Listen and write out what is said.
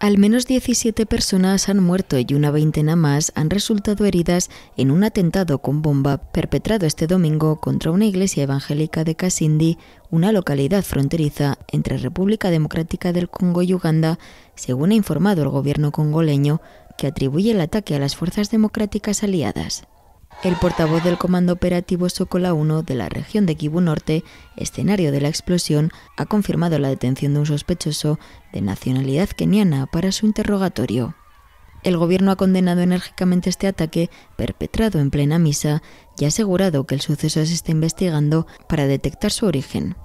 Al menos 17 personas han muerto y una veintena más han resultado heridas en un atentado con bomba perpetrado este domingo contra una iglesia evangélica de Kasindi, una localidad fronteriza entre República Democrática del Congo y Uganda, según ha informado el gobierno congoleño, que atribuye el ataque a las fuerzas democráticas aliadas. El portavoz del Comando Operativo Socola 1 de la región de Kibu Norte, escenario de la explosión, ha confirmado la detención de un sospechoso de nacionalidad keniana para su interrogatorio. El gobierno ha condenado enérgicamente este ataque, perpetrado en plena misa, y ha asegurado que el suceso se está investigando para detectar su origen.